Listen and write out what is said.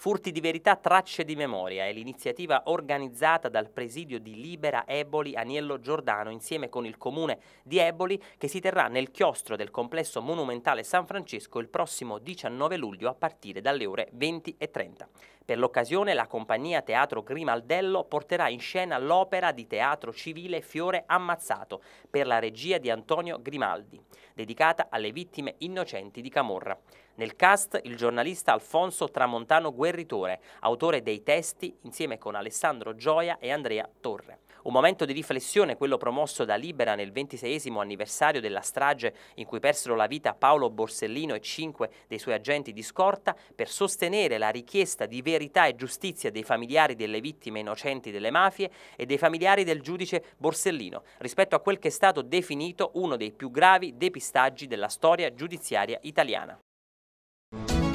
Furti di verità, tracce di memoria è l'iniziativa organizzata dal presidio di Libera Eboli Aniello Giordano insieme con il comune di Eboli che si terrà nel chiostro del complesso monumentale San Francesco il prossimo 19 luglio a partire dalle ore 20 e 30. Per l'occasione la compagnia Teatro Grimaldello porterà in scena l'opera di teatro civile Fiore Ammazzato per la regia di Antonio Grimaldi, dedicata alle vittime innocenti di Camorra. Nel cast il giornalista Alfonso Tramontano Guerritore, autore dei testi insieme con Alessandro Gioia e Andrea Torre. Un momento di riflessione, quello promosso da Libera nel 26 anniversario della strage in cui persero la vita Paolo Borsellino e cinque dei suoi agenti di scorta, per sostenere la richiesta di verità e giustizia dei familiari delle vittime innocenti delle mafie e dei familiari del giudice Borsellino, rispetto a quel che è stato definito uno dei più gravi depistaggi della storia giudiziaria italiana. Música